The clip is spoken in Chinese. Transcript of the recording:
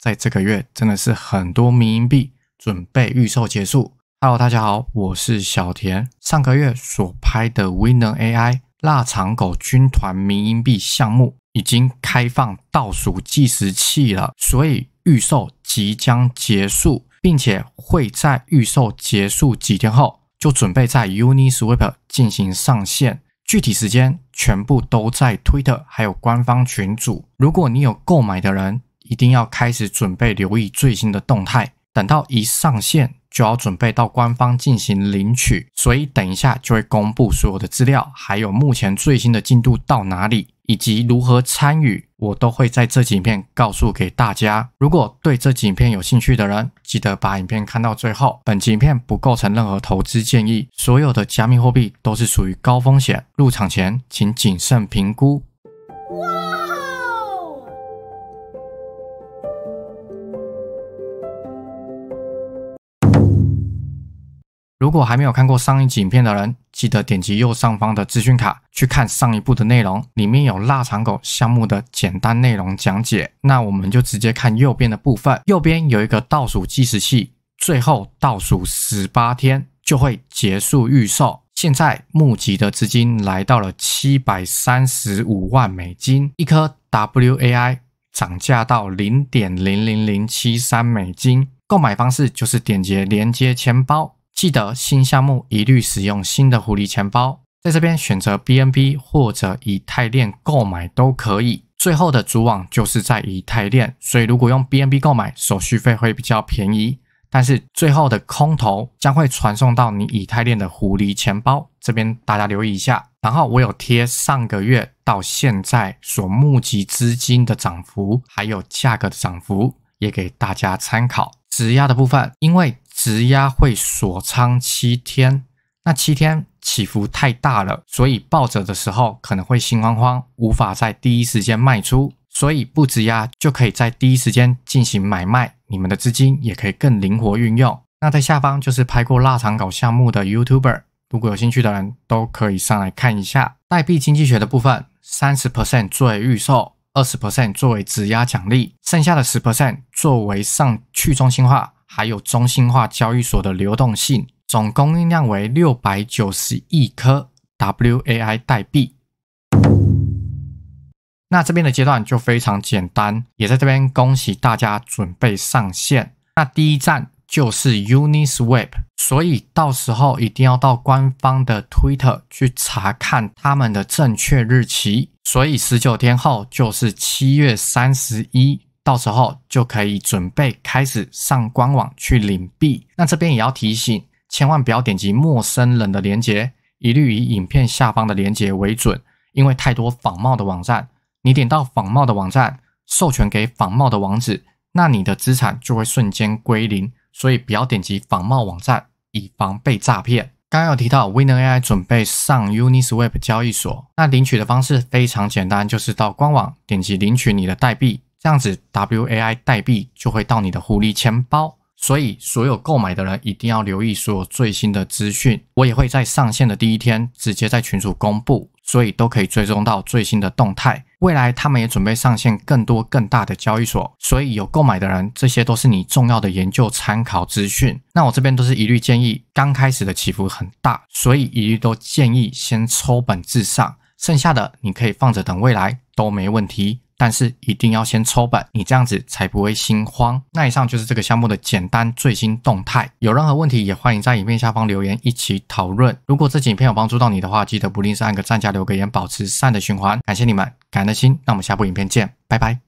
在这个月真的是很多民营币准备预售结束。Hello，大家好，我是小田。上个月所拍的 Winner AI 腊肠狗军团民营币项目已经开放倒数计时器了，所以预售即将结束，并且会在预售结束几天后就准备在 Uniswap 进行上线。具体时间全部都在推特还有官方群组。如果你有购买的人。一定要开始准备，留意最新的动态。等到一上线，就要准备到官方进行领取。所以等一下就会公布所有的资料，还有目前最新的进度到哪里，以及如何参与，我都会在这几片告诉给大家。如果对这几片有兴趣的人，记得把影片看到最后。本影片不构成任何投资建议，所有的加密货币都是属于高风险，入场前请谨慎评估。如果还没有看过上一集影片的人，记得点击右上方的资讯卡去看上一部的内容，里面有腊肠狗项目的简单内容讲解。那我们就直接看右边的部分，右边有一个倒数计时器，最后倒数十八天就会结束预售。现在募集的资金来到了七百三十五万美金，一颗 WAI 涨价到零点零零零七三美金，购买方式就是点击连接钱包。记得新项目一律使用新的狐狸钱包，在这边选择 BNB 或者以太链购买都可以。最后的主网就是在以太链，所以如果用 BNB 购买，手续费会比较便宜。但是最后的空投将会传送到你以太链的狐狸钱包这边，大家留意一下。然后我有贴上个月到现在所募集资金的涨幅，还有价格的涨幅，也给大家参考。质押的部分，因为。质押会锁仓七天，那七天起伏太大了，所以抱着的时候可能会心慌慌，无法在第一时间卖出，所以不质押就可以在第一时间进行买卖，你们的资金也可以更灵活运用。那在下方就是拍过腊肠狗项目的 YouTuber，如果有兴趣的人都可以上来看一下代币经济学的部分，三十 percent 作为预售，二十 percent 作为质押奖励，剩下的十 percent 作为上去中心化。还有中心化交易所的流动性，总供应量为六百九十亿颗 WAI 代币。那这边的阶段就非常简单，也在这边恭喜大家准备上线。那第一站就是 UniSwap，所以到时候一定要到官方的 Twitter 去查看他们的正确日期。所以十九天后就是七月三十一。到时候就可以准备开始上官网去领币。那这边也要提醒，千万不要点击陌生人的链接，一律以影片下方的链接为准。因为太多仿冒的网站，你点到仿冒的网站授权给仿冒的网址，那你的资产就会瞬间归零。所以不要点击仿冒网站，以防被诈骗。刚刚有提到，WinAI n e r 准备上 Uniswap 交易所，那领取的方式非常简单，就是到官网点击领取你的代币。这样子，WAI 代币就会到你的狐狸钱包，所以所有购买的人一定要留意所有最新的资讯。我也会在上线的第一天直接在群主公布，所以都可以追踪到最新的动态。未来他们也准备上线更多更大的交易所，所以有购买的人，这些都是你重要的研究参考资讯。那我这边都是一律建议，刚开始的起伏很大，所以一律都建议先抽本至上，剩下的你可以放着等未来都没问题。但是一定要先抽本，你这样子才不会心慌。那以上就是这个项目的简单最新动态，有任何问题也欢迎在影片下方留言一起讨论。如果这影片有帮助到你的话，记得不吝啬按个赞加留个言，保持善的循环。感谢你们感恩的心，那我们下部影片见，拜拜。